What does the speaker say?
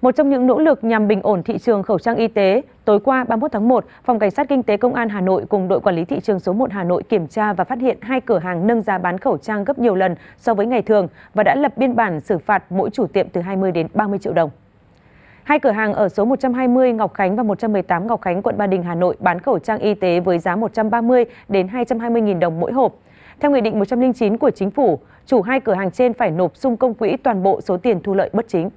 Một trong những nỗ lực nhằm bình ổn thị trường khẩu trang y tế, tối qua 31 tháng 1, Phòng Cảnh sát Kinh tế Công an Hà Nội cùng đội quản lý thị trường số 1 Hà Nội kiểm tra và phát hiện hai cửa hàng nâng giá bán khẩu trang gấp nhiều lần so với ngày thường và đã lập biên bản xử phạt mỗi chủ tiệm từ 20 đến 30 triệu đồng. Hai cửa hàng ở số 120 Ngọc Khánh và 118 Ngọc Khánh, quận Ba Đình, Hà Nội bán khẩu trang y tế với giá 130 đến 220.000 đồng mỗi hộp. Theo Nghị định 109 của Chính phủ, chủ hai cửa hàng trên phải nộp xung công quỹ toàn bộ số tiền thu lợi bất chính.